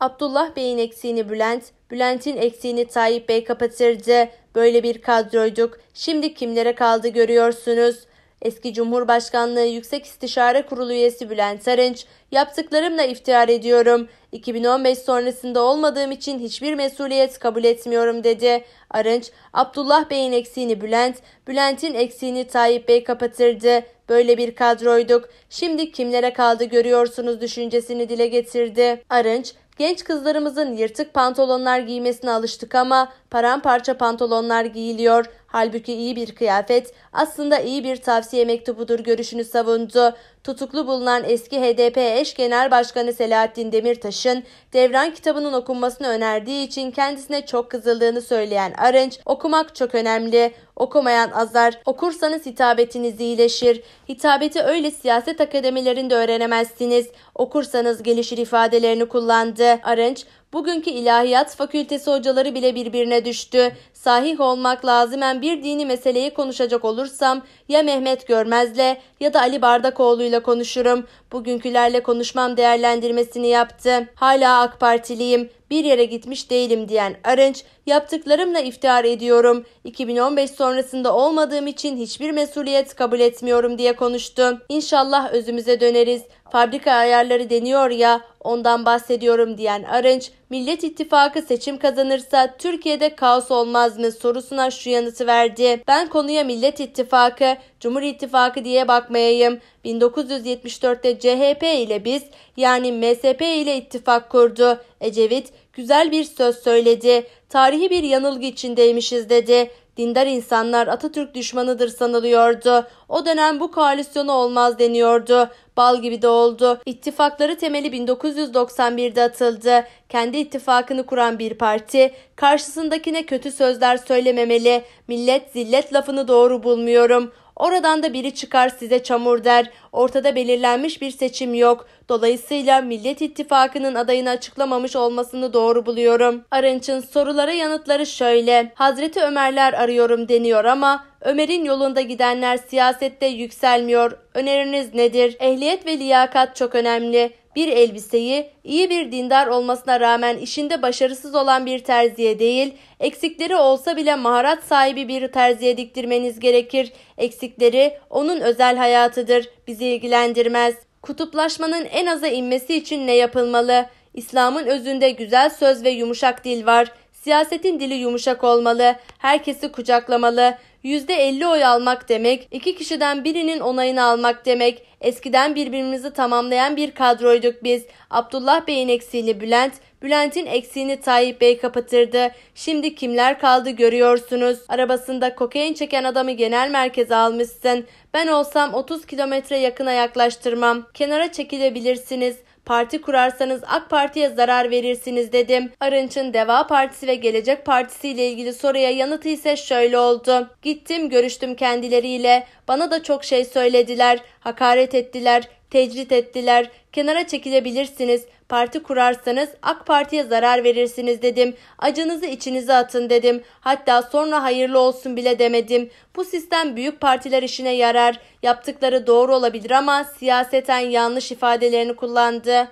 Abdullah Bey'in eksiğini Bülent, Bülent'in eksiğini Tayyip Bey kapatırdı. Böyle bir kadroyduk. Şimdi kimlere kaldı görüyorsunuz. Eski Cumhurbaşkanlığı Yüksek İstişare Kurulu üyesi Bülent Arınç, yaptıklarımla iftihar ediyorum. 2015 sonrasında olmadığım için hiçbir mesuliyet kabul etmiyorum dedi. Arınç, Abdullah Bey'in eksiğini Bülent, Bülent'in eksiğini Tayyip Bey kapatırdı. Böyle bir kadroyduk. Şimdi kimlere kaldı görüyorsunuz düşüncesini dile getirdi. Arınç, Genç kızlarımızın yırtık pantolonlar giymesine alıştık ama paramparça pantolonlar giyiliyor. Halbuki iyi bir kıyafet aslında iyi bir tavsiye mektubudur görüşünü savundu. Tutuklu bulunan eski HDP eş genel başkanı Selahattin Demirtaş'ın devran kitabının okunmasını önerdiği için kendisine çok kızıldığını söyleyen Arınç, okumak çok önemli. Okumayan azar, okursanız hitabetiniz iyileşir. Hitabeti öyle siyaset akademilerinde öğrenemezsiniz. Okursanız gelişir ifadelerini kullandı. Arınç, Bugünkü ilahiyat fakültesi hocaları bile birbirine düştü. Sahih olmak lazımen bir dini meseleyi konuşacak olursam ya Mehmet Görmez'le ya da Ali Bardakoğlu'yla konuşurum. Bugünkülerle konuşmam değerlendirmesini yaptı. Hala AK Partiliyim bir yere gitmiş değilim diyen Arınç, yaptıklarımla iftihar ediyorum. 2015 sonrasında olmadığım için hiçbir mesuliyet kabul etmiyorum diye konuştu. İnşallah özümüze döneriz fabrika ayarları deniyor ya ondan bahsediyorum diyen Arınç, Millet İttifakı seçim kazanırsa Türkiye'de kaos olmaz mı sorusuna şu yanıtı verdi. Ben konuya Millet İttifakı, Cumhur İttifakı diye bakmayayım. 1974'te CHP ile biz yani MSP ile ittifak kurdu. Ecevit güzel bir söz söyledi. Tarihi bir yanılgı içindeymişiz dedi. Dindar insanlar Atatürk düşmanıdır sanılıyordu. O dönem bu koalisyonu olmaz deniyordu. Bal gibi de oldu. İttifakları temeli 1991'de atıldı. Kendi ittifakını kuran bir parti karşısındakine kötü sözler söylememeli. Millet zillet lafını doğru bulmuyorum. Oradan da biri çıkar size çamur der. Ortada belirlenmiş bir seçim yok. Dolayısıyla Millet İttifakı'nın adayını açıklamamış olmasını doğru buluyorum. Arınç'ın sorulara yanıtları şöyle. Hazreti Ömerler arıyorum deniyor ama Ömer'in yolunda gidenler siyasette yükselmiyor. Öneriniz nedir? Ehliyet ve liyakat çok önemli bir elbiseyi iyi bir dindar olmasına rağmen işinde başarısız olan bir terziye değil, eksikleri olsa bile maharet sahibi bir terziye diktirmeniz gerekir. Eksikleri onun özel hayatıdır, bizi ilgilendirmez. Kutuplaşmanın en aza inmesi için ne yapılmalı? İslam'ın özünde güzel söz ve yumuşak dil var. Siyasetin dili yumuşak olmalı, herkesi kucaklamalı. %50 oy almak demek, iki kişiden birinin onayını almak demek. Eskiden birbirimizi tamamlayan bir kadroyduk biz. Abdullah Bey'in eksiğini Bülent, Bülent'in eksiğini Tayyip Bey kapatırdı. Şimdi kimler kaldı görüyorsunuz. Arabasında kokain çeken adamı genel merkeze almışsın. Ben olsam 30 kilometre yakına yaklaştırmam. Kenara çekilebilirsiniz. Parti kurarsanız AK Parti'ye zarar verirsiniz dedim. Arınç'ın Deva Partisi ve Gelecek Partisi ile ilgili soruya yanıtı ise şöyle oldu. Gittim görüştüm kendileriyle. Bana da çok şey söylediler. Hakaret ettiler. Tecrit ettiler. Kenara çekilebilirsiniz. Parti kurarsanız AK Parti'ye zarar verirsiniz dedim. Acınızı içinize atın dedim. Hatta sonra hayırlı olsun bile demedim. Bu sistem büyük partiler işine yarar. Yaptıkları doğru olabilir ama siyaseten yanlış ifadelerini kullandı.